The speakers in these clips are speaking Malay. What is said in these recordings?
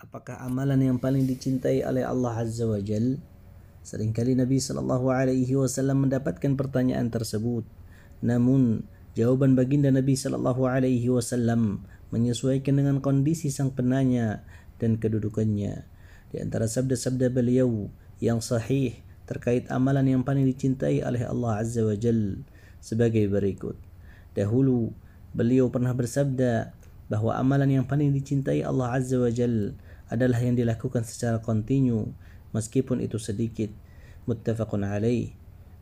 apakah amalan yang paling dicintai oleh Allah Azza wa Jal? Seringkali Nabi sallallahu alaihi wasallam mendapatkan pertanyaan tersebut. Namun, jawaban baginda Nabi sallallahu alaihi wasallam menyesuaikan dengan kondisi sang penanya dan kedudukannya. Di antara sabda-sabda beliau yang sahih terkait amalan yang paling dicintai oleh Allah Azza wa Jal sebagai berikut. Dahulu, beliau pernah bersabda bahawa amalan yang paling dicintai Allah Azza wa Jalla adalah yang dilakukan secara kontinu meskipun itu sedikit muttafaqun alaih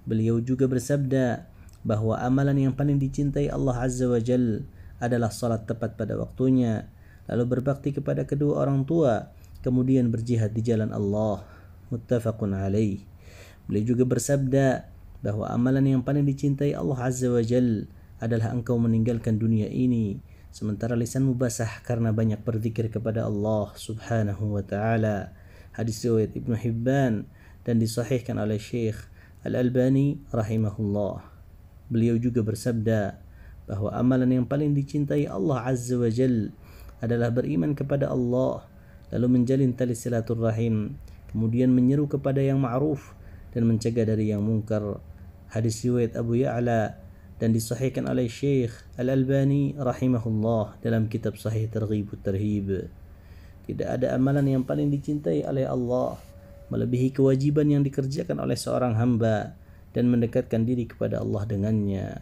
beliau juga bersabda bahwa amalan yang paling dicintai Allah Azza wa Jal adalah salat tepat pada waktunya lalu berbakti kepada kedua orang tua kemudian berjihad di jalan Allah muttafaqun alaih beliau juga bersabda bahwa amalan yang paling dicintai Allah Azza wa Jal adalah engkau meninggalkan dunia ini sementara lisanmu basah karena banyak berzikir kepada Allah Subhanahu wa taala. Hadis riwayat Ibnu Hibban dan disahihkan oleh Syekh Al-Albani rahimahullah. Beliau juga bersabda bahwa amalan yang paling dicintai Allah Azza wa Jal adalah beriman kepada Allah lalu menjalin tali silaturahim kemudian menyeru kepada yang ma'ruf dan mencegah dari yang mungkar hadis riwayat Abu Ya'la dan disahihkan oleh Syekh Al-Albani rahimahullah dalam kitab Sahih Targhib Tarhib. Tidak ada amalan yang paling dicintai oleh Allah melebihi kewajiban yang dikerjakan oleh seorang hamba dan mendekatkan diri kepada Allah dengannya.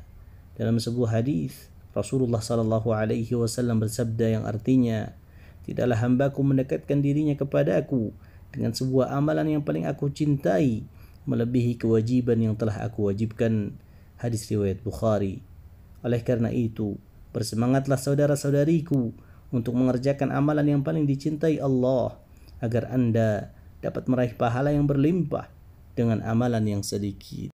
Dalam sebuah hadis, Rasulullah sallallahu alaihi wasallam bersabda yang artinya, "Tidaklah hamba ku mendekatkan dirinya kepada aku dengan sebuah amalan yang paling aku cintai melebihi kewajiban yang telah aku wajibkan." Hadis riwayat Bukhari. Oleh karena itu, bersemangatlah saudara-saudariku untuk mengerjakan amalan yang paling dicintai Allah agar Anda dapat meraih pahala yang berlimpah dengan amalan yang sedikit.